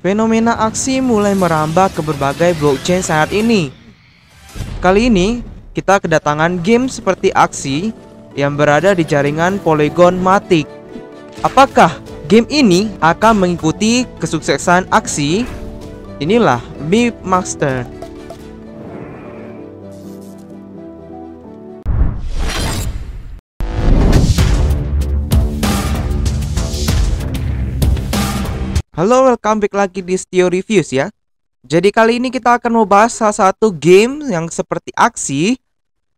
Fenomena aksi mulai merambah ke berbagai blockchain saat ini. Kali ini, kita kedatangan game seperti aksi yang berada di jaringan Polygon Matic. Apakah game ini akan mengikuti kesuksesan aksi? Inilah Beep Master. Halo, welcome back lagi di Stio Reviews ya. Jadi kali ini kita akan membahas salah satu game yang seperti aksi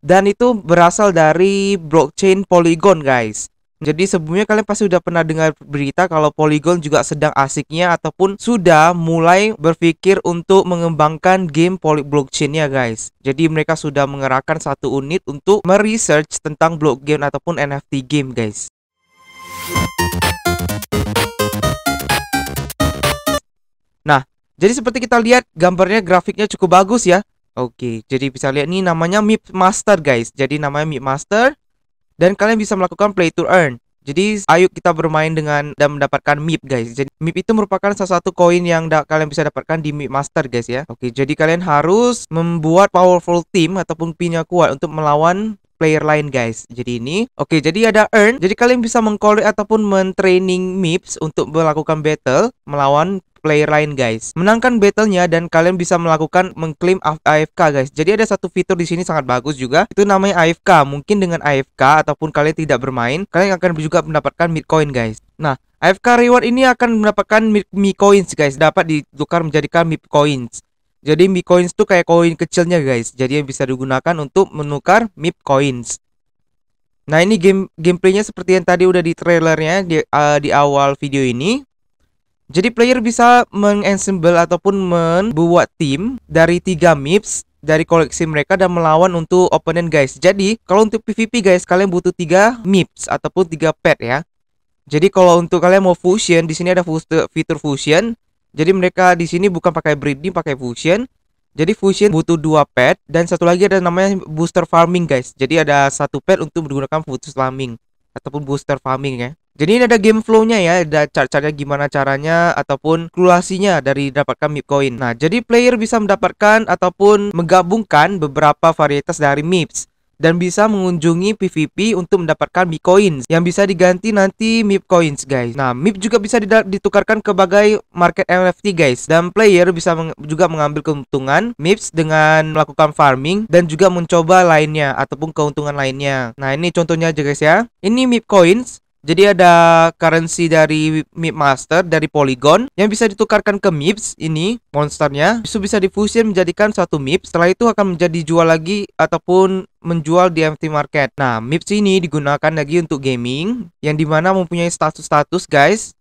dan itu berasal dari blockchain Polygon, guys. Jadi sebelumnya kalian pasti sudah pernah dengar berita kalau Polygon juga sedang asiknya ataupun sudah mulai berpikir untuk mengembangkan game poly ya guys. Jadi mereka sudah mengerahkan satu unit untuk meresearch tentang blockchain ataupun NFT game guys. Nah, jadi seperti kita lihat gambarnya grafiknya cukup bagus ya. Oke, jadi bisa lihat nih namanya Mip Master guys. Jadi namanya Mip Master dan kalian bisa melakukan play to earn. Jadi ayo kita bermain dengan dan mendapatkan MIP guys. Jadi MIP itu merupakan salah satu koin yang kalian bisa dapatkan di MIP Master guys ya. Oke, jadi kalian harus membuat powerful team ataupun pinya kuat untuk melawan player lain guys. Jadi ini, oke jadi ada earn. Jadi kalian bisa mengkolek ataupun mentraining MIPs untuk melakukan battle melawan player lain guys. Menangkan battlenya dan kalian bisa melakukan mengklaim AFK guys. Jadi ada satu fitur di sini sangat bagus juga. Itu namanya AFK. Mungkin dengan AFK ataupun kalian tidak bermain, kalian akan juga mendapatkan Bitcoin guys. Nah, AFK reward ini akan mendapatkan Mi Coins guys. Dapat ditukar menjadikan Mi Coins. Jadi Mi Coins tuh kayak koin kecilnya guys. Jadi yang bisa digunakan untuk menukar MIP Coins. Nah ini game gameplaynya seperti yang tadi udah di trailernya di, uh, di awal video ini jadi player bisa mengensemble ataupun membuat tim dari tiga mips dari koleksi mereka dan melawan untuk opponent guys. Jadi kalau untuk PvP guys kalian butuh tiga mips ataupun tiga pet ya. Jadi kalau untuk kalian mau fusion di sini ada fitur fusion. Jadi mereka di sini bukan pakai breeding pakai fusion. Jadi fusion butuh dua pet dan satu lagi ada namanya booster farming guys. Jadi ada satu pet untuk menggunakan booster farming ataupun booster farming ya. Jadi ini ada game flow-nya ya, ada cara caranya gimana caranya ataupun kulasinya dari dapatkan MIP coin. Nah, jadi player bisa mendapatkan ataupun menggabungkan beberapa varietas dari MIPs dan bisa mengunjungi PVP untuk mendapatkan MIP Coins yang bisa diganti nanti MIP Coins guys. Nah, MIP juga bisa ditukarkan ke bagai market NFT guys dan player bisa meng juga mengambil keuntungan MIPs dengan melakukan farming dan juga mencoba lainnya ataupun keuntungan lainnya. Nah, ini contohnya aja guys ya. Ini MIP Coins jadi ada currency dari Mip Master dari Polygon yang bisa ditukarkan ke Mips ini monsternya. Itu bisa difusi menjadikan satu Mip. Setelah itu akan menjadi jual lagi ataupun menjual di empty market. Nah, Mips ini digunakan lagi untuk gaming yang dimana mempunyai status-status guys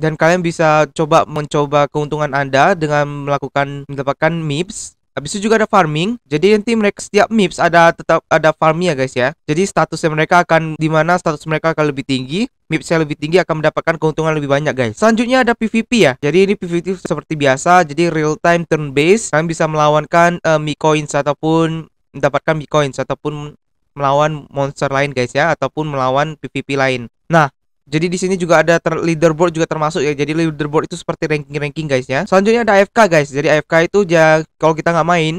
dan kalian bisa coba mencoba keuntungan Anda dengan melakukan mendapatkan MIPS Habis itu juga ada farming. Jadi nanti mereka setiap mips ada tetap ada farming ya guys ya. Jadi statusnya mereka akan di mana status mereka akan lebih tinggi, mipsnya lebih tinggi akan mendapatkan keuntungan lebih banyak guys. Selanjutnya ada PVP ya. Jadi ini PVP seperti biasa, jadi real time turn base Kalian bisa melawankan uh, coins ataupun mendapatkan coins ataupun melawan monster lain guys ya ataupun melawan PVP lain. Nah, jadi di sini juga ada ter leaderboard juga termasuk ya. Jadi leaderboard itu seperti ranking-ranking guys ya. Selanjutnya ada AFK guys. Jadi AFK itu ya kalau kita nggak main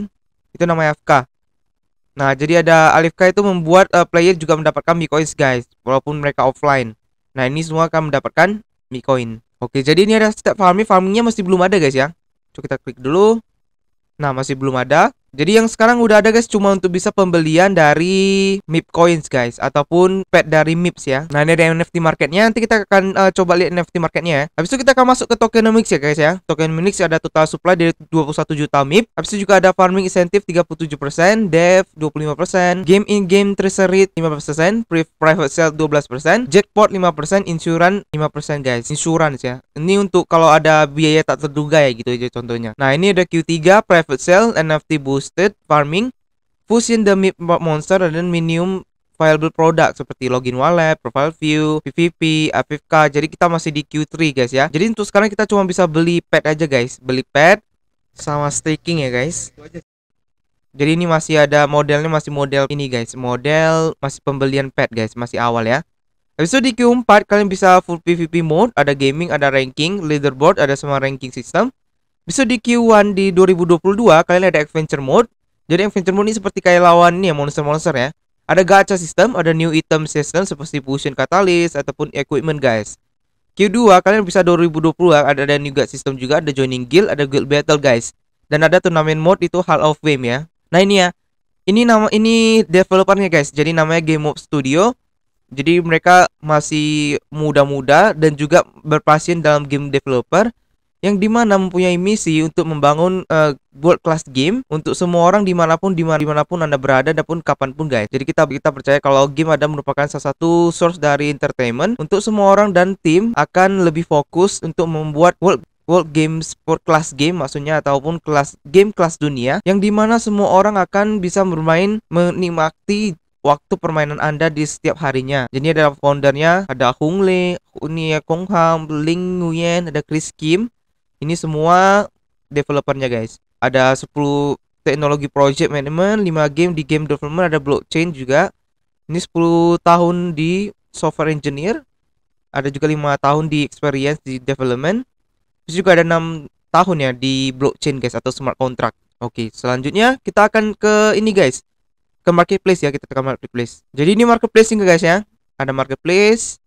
itu namanya AFK. Nah, jadi ada AFK itu membuat uh, player juga mendapatkan Bitcoins guys, walaupun mereka offline. Nah, ini semua akan mendapatkan Bitcoin. Oke, jadi ini ada step farming, farmingnya masih belum ada guys ya. Coba kita klik dulu. Nah, masih belum ada. Jadi yang sekarang udah ada guys cuma untuk bisa pembelian dari MIP coins guys ataupun pet dari MIPS ya. Nah, ini ada NFT marketnya nanti kita akan uh, coba lihat NFT marketnya ya. Habis itu kita akan masuk ke tokenomics ya guys ya. Tokenomics ada total supply dari 21 juta MIP. Habis itu juga ada farming incentive 37%, dev 25%, game in game treasury persen, private sale 12%, jackpot 5%, insurance 5% guys. Insurance ya. Ini untuk kalau ada biaya tak terduga ya gitu aja gitu contohnya. Nah, ini ada Q3 private sale NFT boost boosted farming, fusion demi the monster dan minimum viable product seperti login wallet, profile view, PVP, APK. Jadi kita masih di Q3 guys ya. Jadi untuk sekarang kita cuma bisa beli pet aja guys, beli pet sama staking ya guys. Jadi ini masih ada modelnya masih model ini guys, model masih pembelian pet guys, masih awal ya. Habis itu di Q4 kalian bisa full PVP mode, ada gaming, ada ranking, leaderboard, ada semua ranking system. Bisa di Q1 di 2022 kalian ada adventure mode. Jadi adventure mode ini seperti kayak lawan ya monster-monster ya. Ada gacha system, ada new item system seperti fusion catalyst ataupun equipment guys. Q2 kalian bisa 2022 ada ada new sistem system juga, ada joining guild, ada guild battle guys. Dan ada turnamen mode itu Hall of Fame ya. Nah ini ya. Ini nama ini developernya guys. Jadi namanya Game of Studio. Jadi mereka masih muda-muda dan juga berpasien dalam game developer yang dimana mempunyai misi untuk membangun uh, world class game untuk semua orang dimanapun dimana, dimanapun anda berada dan pun kapanpun guys jadi kita kita percaya kalau game ada merupakan salah satu source dari entertainment untuk semua orang dan tim akan lebih fokus untuk membuat world World Game Sport Class Game maksudnya ataupun kelas game kelas dunia yang dimana semua orang akan bisa bermain menikmati waktu permainan Anda di setiap harinya. Jadi ada foundernya, ada Hong Lee, Unia Kong Ham, Ling Nguyen, ada Chris Kim, ini semua developernya guys. Ada 10 teknologi project management, 5 game di game development, ada blockchain juga. Ini 10 tahun di software engineer, ada juga lima tahun di experience di development. Terus juga ada enam tahun ya di blockchain guys atau smart contract. Oke, selanjutnya kita akan ke ini guys. Ke marketplace ya, kita ke marketplace. Jadi ini marketplace ini guys ya. Ada marketplace,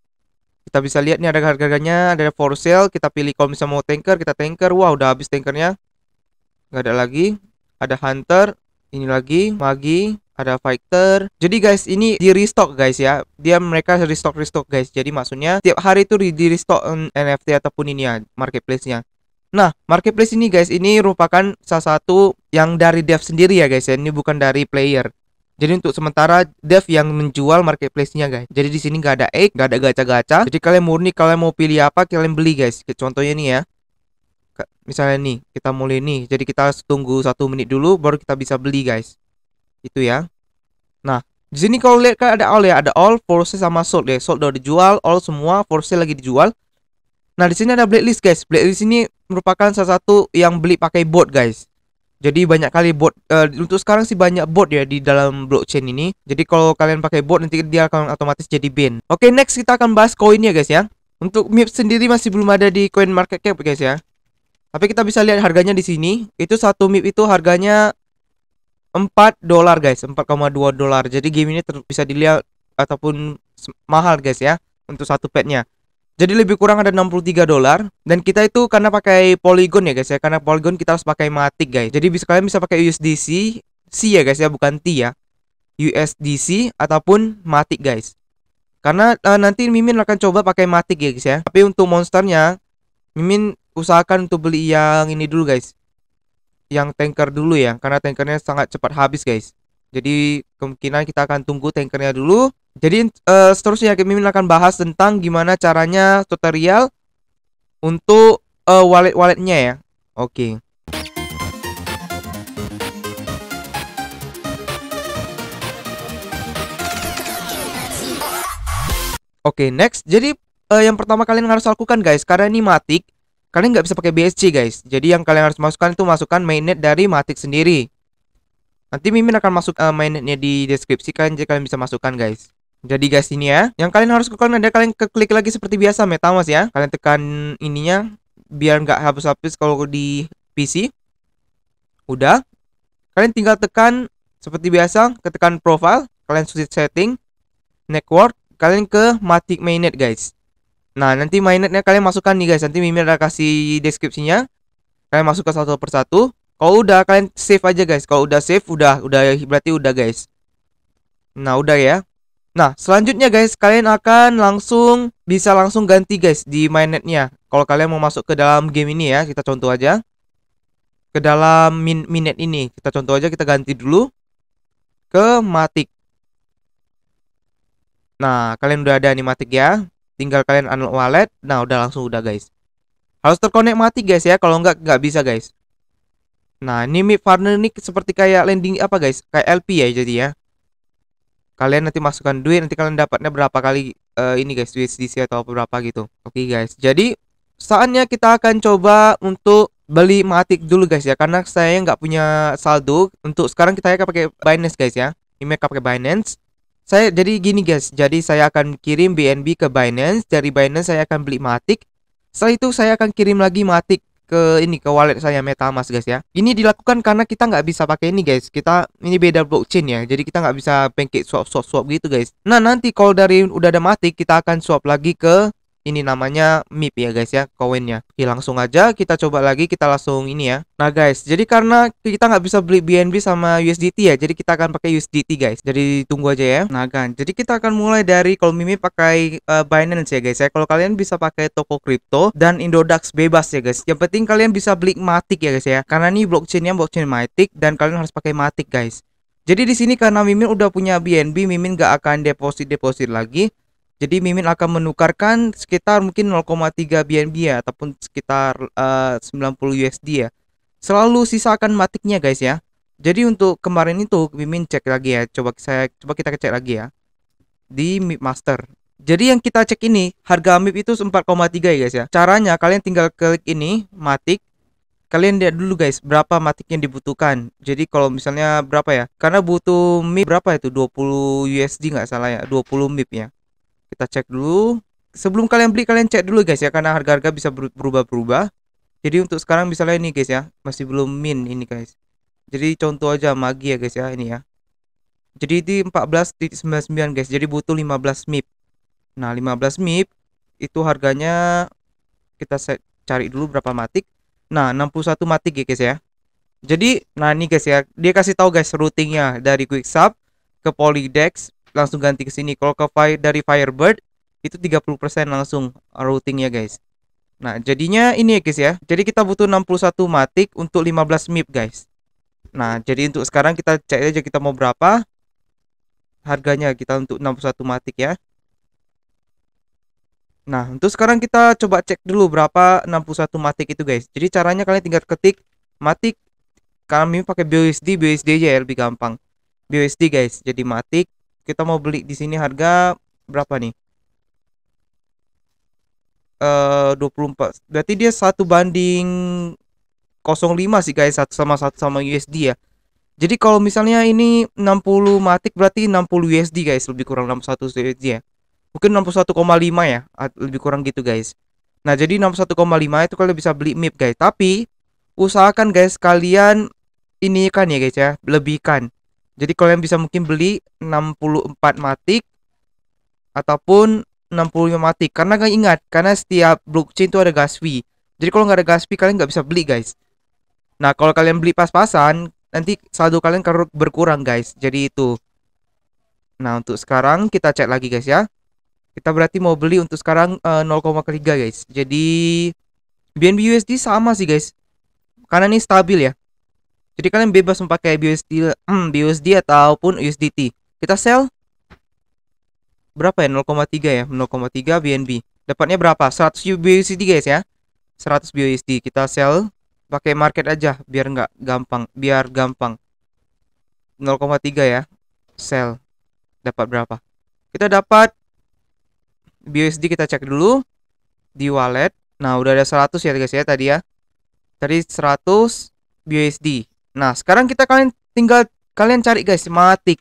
kita bisa lihat nih ada harga-harganya ada for sale kita pilih kalau misalnya mau tanker kita tanker wah udah habis tankernya nggak ada lagi ada hunter ini lagi magi ada fighter jadi guys ini di restock guys ya dia mereka restock restock guys jadi maksudnya tiap hari itu di restock NFT ataupun ini ya marketplace nya Nah, marketplace ini guys, ini merupakan salah satu yang dari dev sendiri ya guys ya. Ini bukan dari player. Jadi untuk sementara dev yang menjual marketplace-nya guys. Jadi di sini nggak ada egg, nggak ada gacha-gacha. Jadi kalian murni kalian mau pilih apa kalian beli guys. Contohnya nih ya. Misalnya nih kita mulai nih. Jadi kita tunggu satu menit dulu baru kita bisa beli guys. Itu ya. Nah di sini kalau lihat kan ada all ya, ada all, force sama sold ya. Sold udah dijual, all semua, force lagi dijual. Nah di sini ada blacklist guys. Blacklist ini merupakan salah satu yang beli pakai bot guys. Jadi banyak kali bot uh, untuk sekarang sih banyak bot ya di dalam blockchain ini. Jadi kalau kalian pakai bot nanti dia akan otomatis jadi bin. Oke, okay, next kita akan bahas koinnya guys ya. Untuk MIP sendiri masih belum ada di coin market cap guys ya. Tapi kita bisa lihat harganya di sini. Itu satu MIP itu harganya 4 dolar guys, 4,2 dolar. Jadi game ini bisa dilihat ataupun mahal guys ya untuk satu petnya. Jadi lebih kurang ada 63 dolar dan kita itu karena pakai polygon ya guys ya, karena polygon kita harus pakai matic guys. Jadi bisa kalian bisa pakai USDC C ya guys ya, bukan T ya. USDC ataupun matic guys. Karena uh, nanti Mimin akan coba pakai matic ya guys ya. Tapi untuk monsternya Mimin usahakan untuk beli yang ini dulu guys. Yang tanker dulu ya, karena tankernya sangat cepat habis guys. Jadi kemungkinan kita akan tunggu tankernya dulu. Jadi uh, seterusnya Mimin akan bahas tentang gimana caranya tutorial untuk uh, wallet-walletnya ya. Oke. Okay. Oke, okay, next. Jadi uh, yang pertama kalian harus lakukan guys, karena ini Matic, kalian nggak bisa pakai BSC guys. Jadi yang kalian harus masukkan itu masukkan mainnet dari Matic sendiri. Nanti Mimin akan masuk uh, mainnya di deskripsi kalian jadi kalian bisa masukkan guys. Jadi guys ini ya, yang kalian harus kalian ada kalian klik lagi seperti biasa Metamask ya. Kalian tekan ininya biar nggak hapus-hapus kalau di PC. Udah. Kalian tinggal tekan seperti biasa, ketekan profile, kalian switch setting, network, kalian ke Matic Mainnet guys. Nah, nanti mainnetnya kalian masukkan nih guys. Nanti Mimin akan kasih deskripsinya. Kalian masukkan satu persatu. Kalau udah kalian save aja guys. Kalau udah save udah udah berarti udah guys. Nah, udah ya. Nah, selanjutnya guys kalian akan langsung bisa langsung ganti guys di mainnetnya. Kalau kalian mau masuk ke dalam game ini ya, kita contoh aja. Ke dalam min minet ini, kita contoh aja kita ganti dulu ke matik. Nah, kalian udah ada animatik ya. Tinggal kalian unlock wallet. Nah, udah langsung udah guys. Harus terkonek mati guys ya, kalau nggak nggak bisa guys. Nah, ini mid partner ini seperti kayak landing apa guys? Kayak LP ya jadi ya. Kalian nanti masukkan duit, nanti kalian dapatnya berapa kali uh, ini guys, USDC atau berapa gitu. Oke okay, guys. Jadi saatnya kita akan coba untuk beli matik dulu guys ya karena saya nggak punya saldo. Untuk sekarang kita akan pakai Binance guys ya. Ini mereka pakai Binance. Saya jadi gini guys, jadi saya akan kirim BNB ke Binance, dari Binance saya akan beli matik Setelah itu saya akan kirim lagi matik ke ini ke wallet saya MetaMask guys ya. Ini dilakukan karena kita nggak bisa pakai ini guys. Kita ini beda blockchain ya. Jadi kita nggak bisa pancake swap swap swap gitu guys. Nah nanti kalau dari udah ada mati kita akan swap lagi ke ini namanya MIP ya guys ya koinnya oke langsung aja kita coba lagi kita langsung ini ya nah guys jadi karena kita nggak bisa beli BNB sama USDT ya jadi kita akan pakai USDT guys jadi tunggu aja ya nah kan jadi kita akan mulai dari kalau Mimi pakai uh, Binance ya guys ya kalau kalian bisa pakai toko kripto dan Indodax bebas ya guys yang penting kalian bisa beli Matic ya guys ya karena ini blockchainnya blockchain Matic dan kalian harus pakai Matic guys jadi di sini karena Mimin udah punya BNB, Mimin gak akan deposit-deposit lagi jadi Mimin akan menukarkan sekitar mungkin 0,3 BNB ya ataupun sekitar uh, 90 USD ya. Selalu sisakan matiknya guys ya. Jadi untuk kemarin itu Mimin cek lagi ya. Coba saya coba kita cek lagi ya. Di Mip Master. Jadi yang kita cek ini harga MIP itu 4,3 ya guys ya. Caranya kalian tinggal klik ini matik kalian lihat dulu guys berapa matik yang dibutuhkan jadi kalau misalnya berapa ya karena butuh MIP berapa itu 20 USD nggak salah ya 20 MIP ya kita cek dulu. Sebelum kalian beli kalian cek dulu guys ya karena harga-harga bisa berubah-berubah. Jadi untuk sekarang misalnya ini guys ya, masih belum min ini guys. Jadi contoh aja magi ya guys ya ini ya. Jadi di 14.99 guys. Jadi butuh 15 MIP. Nah, 15 MIP itu harganya kita set, cari dulu berapa matik. Nah, 61 matik ya guys ya. Jadi, nah ini guys ya, dia kasih tahu guys routingnya dari quick sub ke Polydex langsung ganti ke sini. Kalau ke fire, dari Firebird itu 30% langsung ya guys. Nah, jadinya ini ya guys ya. Jadi kita butuh 61 matik untuk 15 MIP guys. Nah, jadi untuk sekarang kita cek aja kita mau berapa harganya kita untuk 61 matik ya. Nah, untuk sekarang kita coba cek dulu berapa 61 matik itu guys. Jadi caranya kalian tinggal ketik matic kami pakai BUSD, BUSD aja ya lebih gampang. BUSD guys. Jadi matik kita mau beli di sini harga berapa nih? Eh 24. Berarti dia satu banding 05 sih guys, satu sama satu sama USD ya. Jadi kalau misalnya ini 60 matik berarti 60 USD guys, lebih kurang 61 USD ya. Mungkin 61,5 ya, lebih kurang gitu guys. Nah, jadi 61,5 itu kalian bisa beli MIP guys. Tapi usahakan guys kalian ini kan ya guys ya, lebihkan. Jadi kalian bisa mungkin beli 64 matik ataupun 65 matik karena kalian ingat karena setiap blockchain itu ada gas fee. Jadi kalau nggak ada gas fee kalian nggak bisa beli guys. Nah kalau kalian beli pas-pasan nanti saldo kalian berkurang guys. Jadi itu. Nah untuk sekarang kita cek lagi guys ya. Kita berarti mau beli untuk sekarang uh, eh, 0,3 guys. Jadi BNB USD sama sih guys. Karena ini stabil ya. Jadi kalian bebas memakai BUSD, hmm, BUSD ataupun USDT. Kita sell berapa ya? 0,3 ya, 0,3 BNB. Dapatnya berapa? 100 BUSD guys ya. 100 BUSD kita sell pakai market aja biar nggak gampang, biar gampang. 0,3 ya. Sell. Dapat berapa? Kita dapat BUSD kita cek dulu di wallet. Nah, udah ada 100 ya guys ya tadi ya. Tadi 100 BUSD. Nah, sekarang kita kalian tinggal kalian cari guys Matic.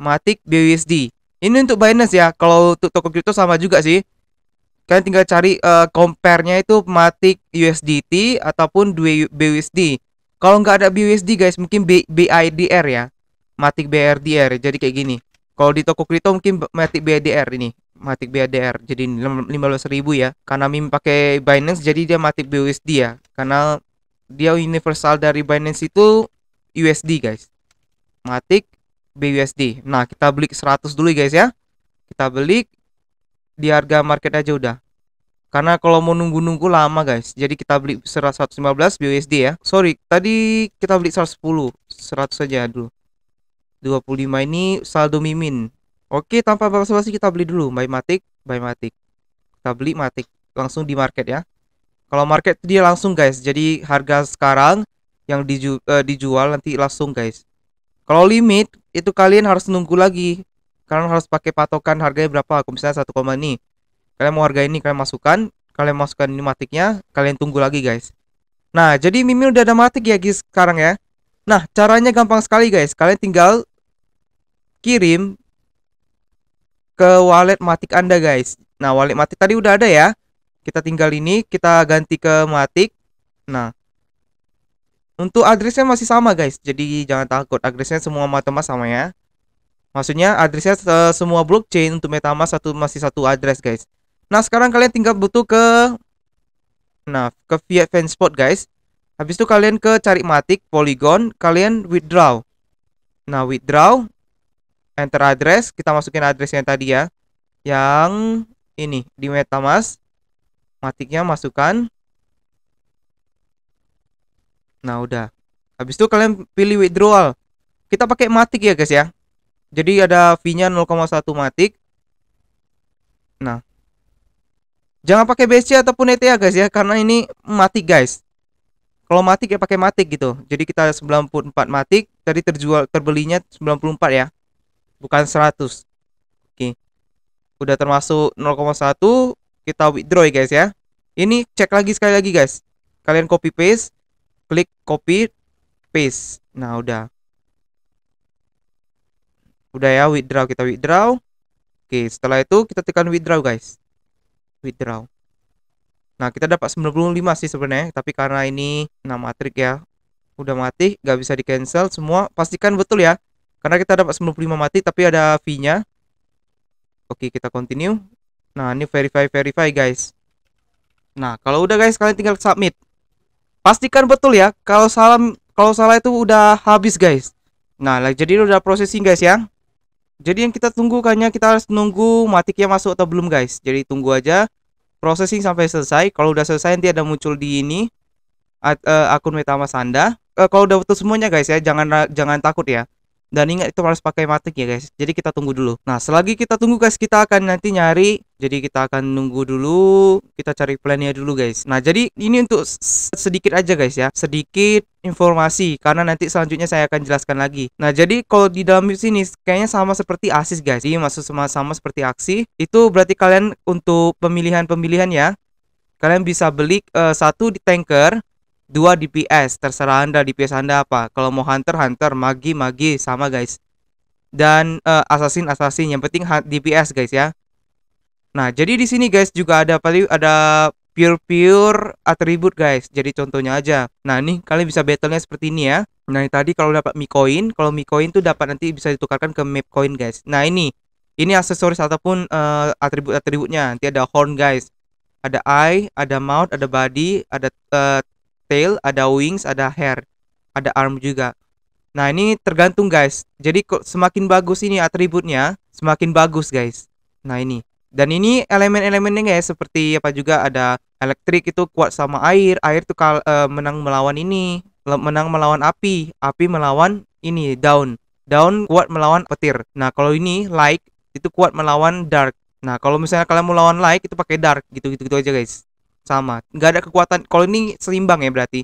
Matic BUSD. Ini untuk Binance ya. Kalau untuk toko kripto sama juga sih. Kalian tinggal cari uh, compare-nya itu Matic USDT ataupun BUSD. Kalau nggak ada BUSD guys, mungkin B BIDR ya. Matic BRDR. Jadi kayak gini. Kalau di toko kripto mungkin Matic BRDR ini. Matic BRDR Jadi 15.000 ya. Karena Mim pakai Binance jadi dia Matic BUSD ya. Karena dia universal dari Binance itu USD guys matik BUSD nah kita beli 100 dulu guys ya kita beli di harga market aja udah karena kalau mau nunggu-nunggu lama guys jadi kita beli 115 BUSD ya sorry tadi kita beli 110 100 saja dulu 25 ini saldo mimin oke tanpa basa kita beli dulu buy matik, buy matik. kita beli matik langsung di market ya kalau market dia langsung guys. Jadi harga sekarang yang diju uh, dijual nanti langsung guys. Kalau limit itu kalian harus nunggu lagi. Kalian harus pakai patokan harganya berapa. Aku misalnya satu koma ini. Kalian mau harga ini kalian masukkan, kalian masukkan ini matiknya, kalian tunggu lagi guys. Nah, jadi Mimin udah ada matik ya guys sekarang ya. Nah, caranya gampang sekali guys. Kalian tinggal kirim ke wallet matik Anda guys. Nah, wallet matik tadi udah ada ya kita tinggal ini kita ganti ke matik, nah untuk addressnya masih sama guys jadi jangan takut addressnya semua metamask sama ya maksudnya addressnya eh, semua blockchain untuk metamask satu masih satu address guys nah sekarang kalian tinggal butuh ke nah ke fiat fanspot guys habis itu kalian ke cari matik polygon kalian withdraw nah withdraw enter address kita masukin address yang tadi ya yang ini di metamask matiknya masukkan nah udah habis itu kalian pilih withdrawal kita pakai matik ya guys ya jadi ada V nya 0,1 matik nah jangan pakai BC ataupun ETH ya guys ya karena ini matik guys kalau matik ya pakai matik gitu jadi kita 94 matik tadi terjual terbelinya 94 ya bukan 100 oke udah termasuk 0,1 kita withdraw ya guys ya ini cek lagi sekali lagi guys kalian copy paste klik copy paste nah udah udah ya withdraw kita withdraw oke setelah itu kita tekan withdraw guys withdraw nah kita dapat 95 sih sebenarnya tapi karena ini nama trik ya udah mati nggak bisa di cancel semua pastikan betul ya karena kita dapat 95 mati tapi ada fee nya oke kita continue Nah, ini verify verify guys. Nah, kalau udah guys kalian tinggal submit. Pastikan betul ya. Kalau salah kalau salah itu udah habis guys. Nah, like, jadi udah processing guys ya. Jadi yang kita tunggu kayaknya kita harus nunggu matiknya masuk atau belum guys. Jadi tunggu aja processing sampai selesai. Kalau udah selesai nanti ada muncul di ini eh, akun MetaMask Anda. Eh, kalau udah betul semuanya guys ya, jangan jangan takut ya. Dan ingat itu harus pakai matic ya guys. Jadi kita tunggu dulu. Nah selagi kita tunggu guys kita akan nanti nyari. Jadi kita akan nunggu dulu. Kita cari plannya dulu guys. Nah jadi ini untuk sedikit aja guys ya. Sedikit informasi karena nanti selanjutnya saya akan jelaskan lagi. Nah, jadi kalau di dalam sini kayaknya sama seperti asis guys. Jadi maksud sama sama seperti aksi itu berarti kalian untuk pemilihan-pemilihan ya. Kalian bisa beli uh, satu di tanker, 2 DPS terserah anda DPS anda apa kalau mau hunter hunter magi magi sama guys dan uh, assassin assassin yang penting DPS guys ya nah jadi di sini guys juga ada paling ada pure pure atribut guys jadi contohnya aja nah ini kalian bisa battlenya seperti ini ya nah tadi kalau dapat mi coin kalau mi coin tuh dapat nanti bisa ditukarkan ke map coin guys nah ini ini aksesoris ataupun uh, eh, atribut atributnya nanti ada horn guys ada eye ada mouth ada body ada uh, tail, ada wings, ada hair, ada arm juga. Nah, ini tergantung guys. Jadi semakin bagus ini atributnya, semakin bagus guys. Nah, ini. Dan ini elemen-elemennya guys seperti apa juga ada elektrik itu kuat sama air, air tuh eh, uh, menang melawan ini, menang melawan api, api melawan ini daun. Daun kuat melawan petir. Nah, kalau ini light itu kuat melawan dark. Nah, kalau misalnya kalian mau lawan light, itu pakai dark gitu-gitu aja guys sama nggak ada kekuatan kalau ini seimbang ya berarti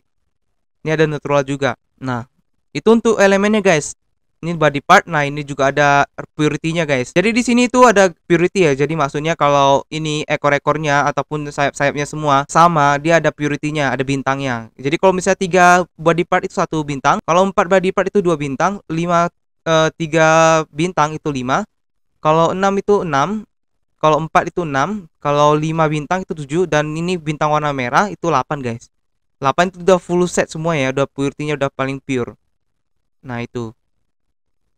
ini ada neutral juga nah itu untuk elemennya guys ini body part nah ini juga ada purity-nya guys jadi di sini itu ada purity ya jadi maksudnya kalau ini ekor-ekornya ataupun sayap-sayapnya semua sama dia ada purity-nya ada bintangnya jadi kalau misalnya tiga body part itu satu bintang kalau empat body part itu dua bintang lima eh, tiga bintang itu lima kalau enam itu enam kalau 4 itu 6 kalau 5 bintang itu 7 dan ini bintang warna merah itu 8 guys 8 itu udah full set semua ya udah purity-nya udah paling pure nah itu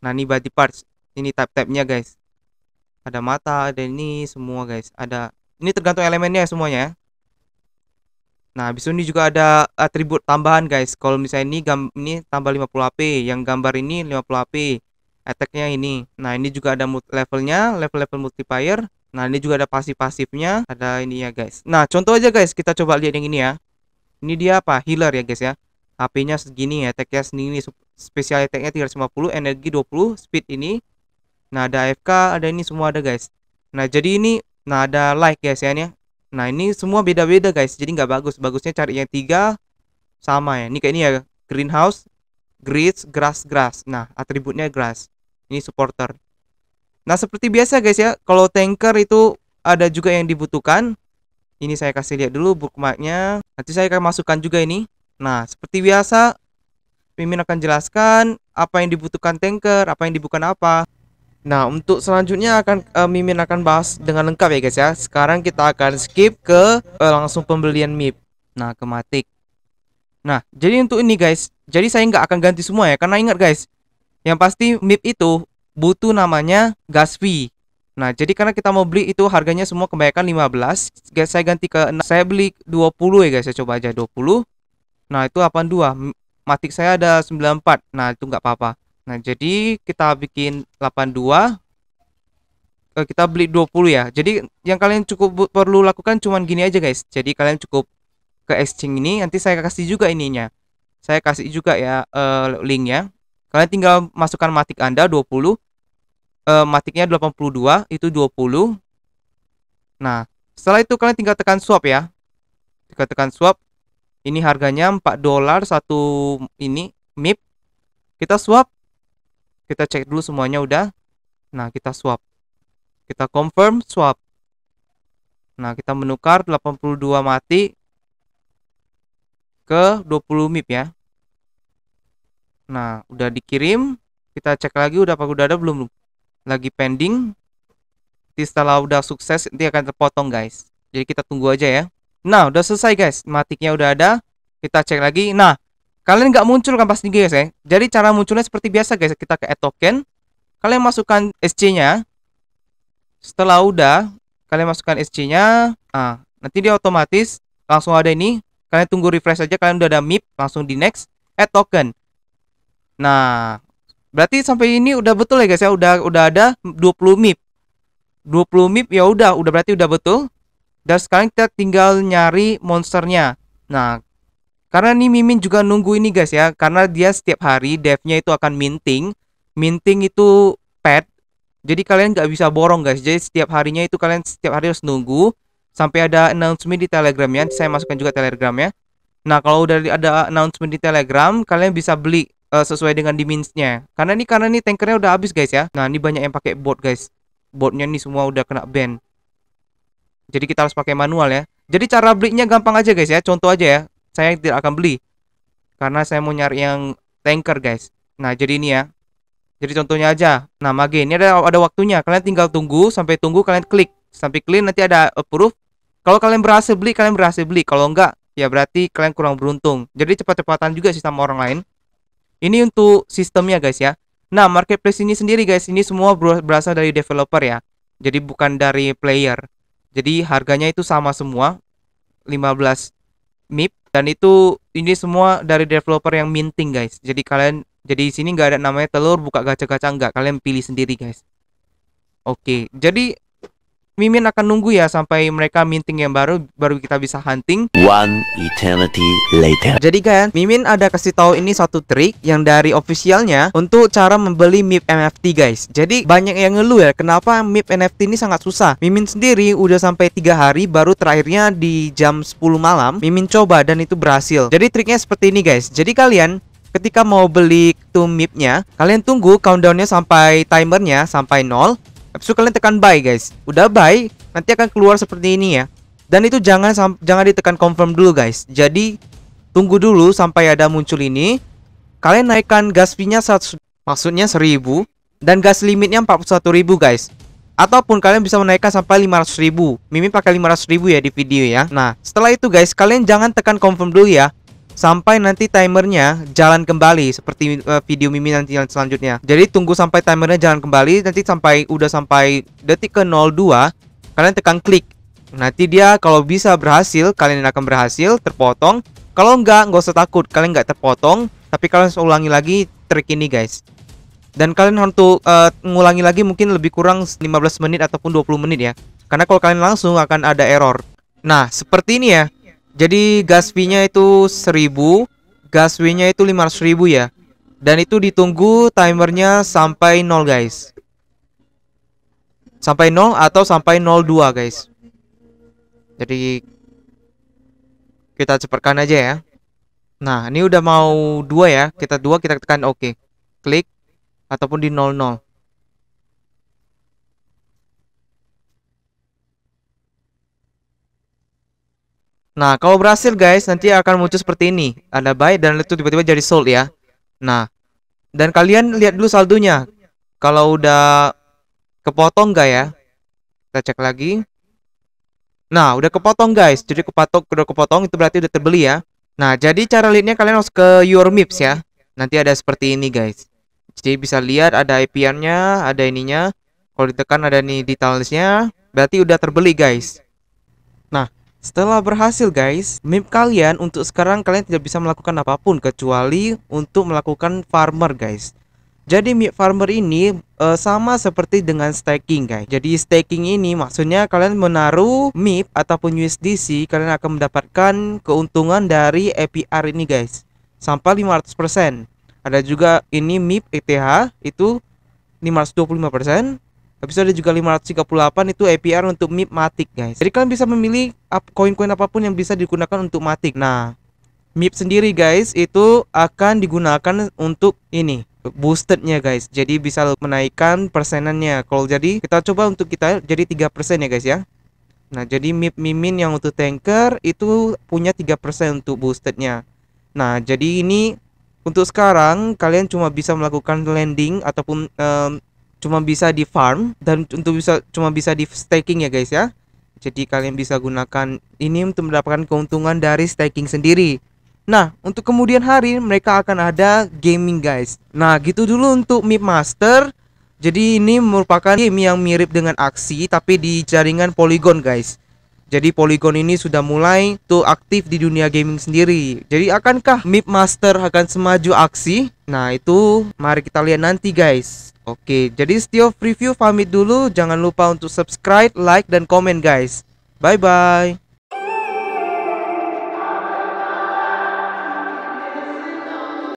nah ini body parts ini tap-tapnya guys ada mata ada ini semua guys ada ini tergantung elemennya ya semuanya ya. Nah, habis ini juga ada atribut tambahan guys. Kalau misalnya ini gam ini tambah 50 HP, yang gambar ini 50 HP. Attack-nya ini. Nah, ini juga ada levelnya, level-level multiplier. Nah, ini juga ada pasif-pasifnya, ada ini ya, guys. Nah, contoh aja guys, kita coba lihat yang ini ya. Ini dia apa? Healer ya, guys ya. HP-nya segini ya, tag-nya segini, spesial attack-nya 350, energi 20, speed ini. Nah, ada AFK, ada ini semua ada guys. Nah, jadi ini nah ada like guys ya ini. Nah, ini semua beda-beda guys. Jadi nggak bagus. Bagusnya cari yang tiga sama ya. Ini kayak ini ya, greenhouse, grids, grass, grass. Nah, atributnya grass. Ini supporter. Nah, seperti biasa guys ya, kalau tanker itu ada juga yang dibutuhkan. Ini saya kasih lihat dulu bookmarknya. Nanti saya akan masukkan juga ini. Nah, seperti biasa, Mimin akan jelaskan apa yang dibutuhkan tanker, apa yang dibutuhkan apa. Nah, untuk selanjutnya akan uh, Mimin akan bahas dengan lengkap ya guys ya. Sekarang kita akan skip ke uh, langsung pembelian MIP. Nah, ke matik Nah, jadi untuk ini guys, jadi saya nggak akan ganti semua ya, karena ingat guys, yang pasti MIP itu butuh namanya gas fee. Nah, jadi karena kita mau beli itu harganya semua kebanyakan 15. Guys, saya ganti ke 6. Saya beli 20 ya guys, saya coba aja 20. Nah, itu 82. Matik saya ada 94. Nah, itu nggak apa-apa. Nah, jadi kita bikin 82 eh, kita beli 20 ya. Jadi yang kalian cukup perlu lakukan cuman gini aja guys. Jadi kalian cukup ke exchange ini nanti saya kasih juga ininya. Saya kasih juga ya uh, linknya Kalian tinggal masukkan matik Anda 20 e, eh, matiknya 82 itu 20. Nah, setelah itu kalian tinggal tekan swap ya. Tinggal tekan swap. Ini harganya 4 dolar satu ini MIP. Kita swap. Kita cek dulu semuanya udah. Nah, kita swap. Kita confirm swap. Nah, kita menukar 82 mati ke 20 MIP ya. Nah, udah dikirim, kita cek lagi udah apa udah ada belum? Lagi pending. Nanti setelah udah sukses, nanti akan terpotong guys. Jadi kita tunggu aja ya. Nah, udah selesai guys. Matiknya udah ada. Kita cek lagi. Nah, kalian nggak muncul kan pasti guys ya. Jadi cara munculnya seperti biasa guys. Kita ke add token. Kalian masukkan SC-nya. Setelah udah, kalian masukkan SC-nya. Nah, nanti dia otomatis langsung ada ini. Kalian tunggu refresh aja. Kalian udah ada MIP, langsung di next. Add token. Nah, berarti sampai ini udah betul ya guys ya, udah udah ada 20 MIP. 20 MIP ya udah, udah berarti udah betul. Dan sekarang kita tinggal nyari monsternya. Nah, karena nih Mimin juga nunggu ini guys ya, karena dia setiap hari devnya itu akan minting. Minting itu pet. Jadi kalian nggak bisa borong guys. Jadi setiap harinya itu kalian setiap hari harus nunggu sampai ada announcement di Telegram ya. Saya masukkan juga Telegram ya. Nah, kalau udah ada announcement di Telegram, kalian bisa beli uh, sesuai dengan diminsnya karena ini karena ini tankernya udah habis guys ya nah ini banyak yang pakai bot guys botnya ini semua udah kena ban jadi kita harus pakai manual ya jadi cara belinya gampang aja guys ya contoh aja ya saya tidak akan beli karena saya mau nyari yang tanker guys nah jadi ini ya jadi contohnya aja nah mage ini ada ada waktunya kalian tinggal tunggu sampai tunggu kalian klik sampai clean nanti ada approve kalau kalian berhasil beli kalian berhasil beli kalau enggak ya berarti kalian kurang beruntung jadi cepat-cepatan juga sih sama orang lain ini untuk sistemnya guys ya. Nah, marketplace ini sendiri guys, ini semua berasal dari developer ya. Jadi bukan dari player. Jadi harganya itu sama semua 15 MIP dan itu ini semua dari developer yang minting guys. Jadi kalian jadi di sini nggak ada namanya telur buka gacha-gacha nggak, kalian pilih sendiri guys. Oke, jadi Mimin akan nunggu ya sampai mereka minting yang baru baru kita bisa hunting. One eternity later. Jadi kan, Mimin ada kasih tahu ini satu trik yang dari officialnya untuk cara membeli MIP NFT guys. Jadi banyak yang ngeluh ya kenapa MIP NFT ini sangat susah. Mimin sendiri udah sampai tiga hari baru terakhirnya di jam 10 malam Mimin coba dan itu berhasil. Jadi triknya seperti ini guys. Jadi kalian ketika mau beli tuh mip kalian tunggu countdownnya sampai timernya sampai nol. Habis itu kalian tekan buy guys. Udah buy, nanti akan keluar seperti ini ya. Dan itu jangan jangan ditekan confirm dulu guys. Jadi tunggu dulu sampai ada muncul ini. Kalian naikkan gas fee-nya maksudnya 1000 dan gas limitnya 41.000 guys. Ataupun kalian bisa menaikkan sampai 500.000. Mimin pakai 500.000 ya di video ya. Nah, setelah itu guys, kalian jangan tekan confirm dulu ya sampai nanti timernya jalan kembali seperti eh, video Mimi nanti selanjutnya. Jadi tunggu sampai timernya jalan kembali nanti sampai udah sampai detik ke 02 kalian tekan klik. Nanti dia kalau bisa berhasil kalian akan berhasil terpotong. Kalau enggak nggak usah takut kalian nggak terpotong tapi kalian harus ulangi lagi trik ini guys. Dan kalian untuk uh, eh, ngulangi lagi mungkin lebih kurang 15 menit ataupun 20 menit ya. Karena kalau kalian langsung akan ada error. Nah, seperti ini ya. Jadi gas fee-nya itu 1000, gas fee-nya itu 500.000 ya. Dan itu ditunggu timernya sampai 0 guys. Sampai 0 atau sampai 02 guys. Jadi kita cepatkan aja ya. Nah, ini udah mau 2 ya. Kita 2 kita tekan oke. OK. Klik ataupun di 00. Nah, kalau berhasil guys, nanti akan muncul seperti ini. Ada buy dan itu tiba-tiba jadi sold ya. Nah, dan kalian lihat dulu saldonya. Kalau udah kepotong gak ya? Kita cek lagi. Nah, udah kepotong guys. Jadi kepotong, udah kepotong itu berarti udah terbeli ya. Nah, jadi cara lihatnya kalian harus ke your mips ya. Nanti ada seperti ini guys. Jadi bisa lihat ada ipn nya ada ininya. Kalau ditekan ada nih detailsnya, berarti udah terbeli guys. Nah, setelah berhasil guys, map kalian untuk sekarang kalian tidak bisa melakukan apapun kecuali untuk melakukan farmer guys. Jadi map farmer ini uh, sama seperti dengan staking guys. Jadi staking ini maksudnya kalian menaruh MIP ataupun USDC, kalian akan mendapatkan keuntungan dari APR ini guys. Sampai 500%. Ada juga ini MIP ETH itu 525%, Episode juga 538 itu APR untuk MIP Matic guys. Jadi kalian bisa memilih koin-koin apapun yang bisa digunakan untuk Matic. Nah, MIP sendiri guys itu akan digunakan untuk ini boostednya guys. Jadi bisa menaikkan persenannya. Kalau jadi kita coba untuk kita jadi 3% ya guys ya. Nah, jadi MIP Mimin yang untuk tanker itu punya 3% untuk boostednya. Nah, jadi ini untuk sekarang kalian cuma bisa melakukan landing ataupun um, cuma bisa di farm dan untuk bisa cuma bisa di staking ya guys ya jadi kalian bisa gunakan ini untuk mendapatkan keuntungan dari staking sendiri nah untuk kemudian hari mereka akan ada gaming guys nah gitu dulu untuk mip master jadi ini merupakan game yang mirip dengan aksi tapi di jaringan polygon guys jadi Polygon ini sudah mulai tuh aktif di dunia gaming sendiri. Jadi akankah Mip Master akan semaju aksi? Nah itu mari kita lihat nanti guys. Oke, jadi setiap Review pamit dulu. Jangan lupa untuk subscribe, like, dan komen guys. Bye-bye.